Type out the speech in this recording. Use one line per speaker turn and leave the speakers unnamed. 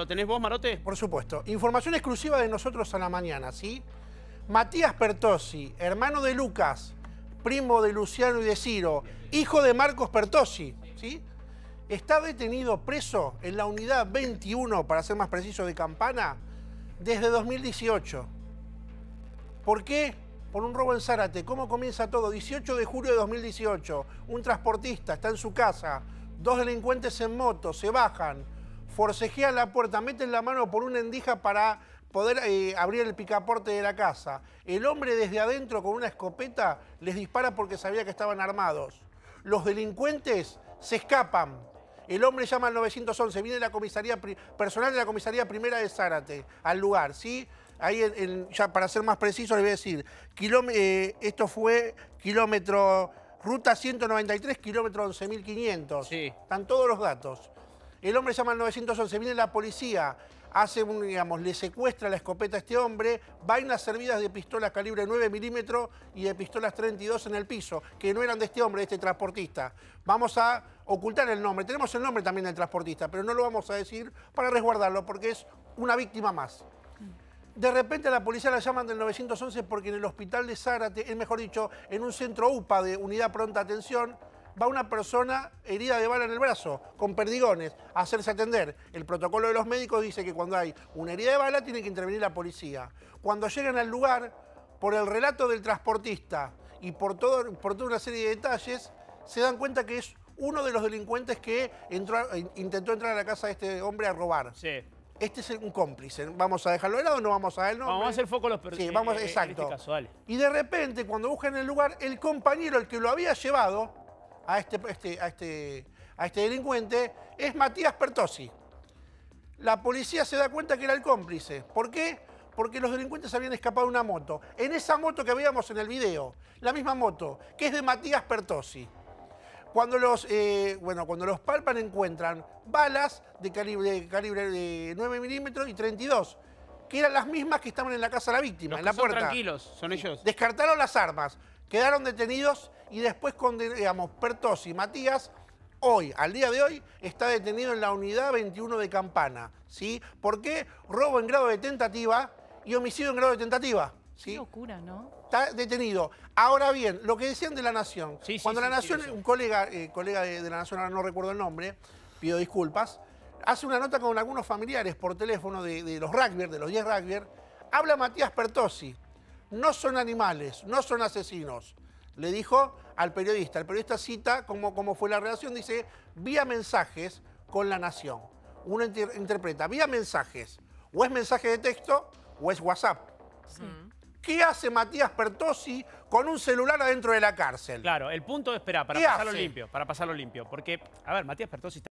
¿Lo tenés vos, Marote? Por supuesto. Información exclusiva de nosotros a la mañana, ¿sí? Matías Pertossi, hermano de Lucas, primo de Luciano y de Ciro, hijo de Marcos Pertossi, ¿sí? Está detenido preso en la unidad 21, para ser más preciso, de Campana, desde 2018. ¿Por qué? Por un robo en Zárate. ¿Cómo comienza todo? 18 de julio de 2018, un transportista está en su casa, dos delincuentes en moto se bajan, forcejea la puerta, meten la mano por una endija para poder eh, abrir el picaporte de la casa. El hombre desde adentro con una escopeta les dispara porque sabía que estaban armados. Los delincuentes se escapan. El hombre llama al 911, viene la comisaría personal de la comisaría primera de Zárate al lugar, ¿sí? Ahí, ya para ser más preciso, les voy a decir, eh, esto fue kilómetro, ruta 193, kilómetro 11.500. Están todos los datos. El hombre llama al 911, viene la policía, hace un, digamos, le secuestra la escopeta a este hombre, vainas servidas de pistolas calibre 9 milímetros y de pistolas 32 en el piso, que no eran de este hombre, de este transportista. Vamos a ocultar el nombre. Tenemos el nombre también del transportista, pero no lo vamos a decir para resguardarlo porque es una víctima más. De repente la policía la llaman del 911 porque en el hospital de Zárate, es mejor dicho, en un centro UPA de unidad pronta atención, va una persona herida de bala en el brazo, con perdigones, a hacerse atender. El protocolo de los médicos dice que cuando hay una herida de bala tiene que intervenir la policía. Cuando llegan al lugar, por el relato del transportista y por, toda una serie de detalles, se dan cuenta que es uno de los delincuentes que intentó entrar a la casa de este hombre a robar. Sí. Este es un cómplice. ¿Vamos a dejarlo de lado o no vamos a verlo? Vamos a hacer foco a los Sí, eh, vamos, eh, este exacto. y de repente, cuando buscan el lugar, el compañero, el que lo había llevado, a este, este, este, este delincuente es Matías Pertossi. La policía se da cuenta que era el cómplice. ¿Por qué? Porque los delincuentes habían escapado de una moto. En esa moto que veíamos en el video, la misma moto, que es de Matías Pertossi. Cuando los, eh, bueno, cuando los palpan encuentran balas de calibre, calibre de 9 milímetros y 32, que eran las mismas que estaban en la casa de la víctima, en la puerta. tranquilos, son ellos. Descartaron las armas quedaron detenidos y después condenamos Pertosi, y Matías. Hoy, al día de hoy, está detenido en la unidad 21 de Campana. ¿sí? ¿Por qué? Robo en grado de tentativa y homicidio en grado de tentativa. ¿sí? Qué locura, ¿no? Está detenido. Ahora bien, lo que decían de La Nación. Sí, cuando La Nación, un colega, eh, colega de, La Nación, ahora no recuerdo el nombre, pido disculpas, hace una nota con algunos familiares por teléfono de, los rugbyers, de los 10 rugbyers, habla Matías Pertossi no son animales, no son asesinos. Le dijo al periodista. El periodista cita cómo, fue la relación, dice, vía mensajes con la nación. Uno interpreta, vía mensajes, o es mensaje de texto o es WhatsApp. ¿Qué hace Matías Pertosi con un celular adentro de la cárcel? Claro, el punto es, esperar para pasarlo limpio, para pasarlo limpio. Porque, a ver, Matías Pertosi está...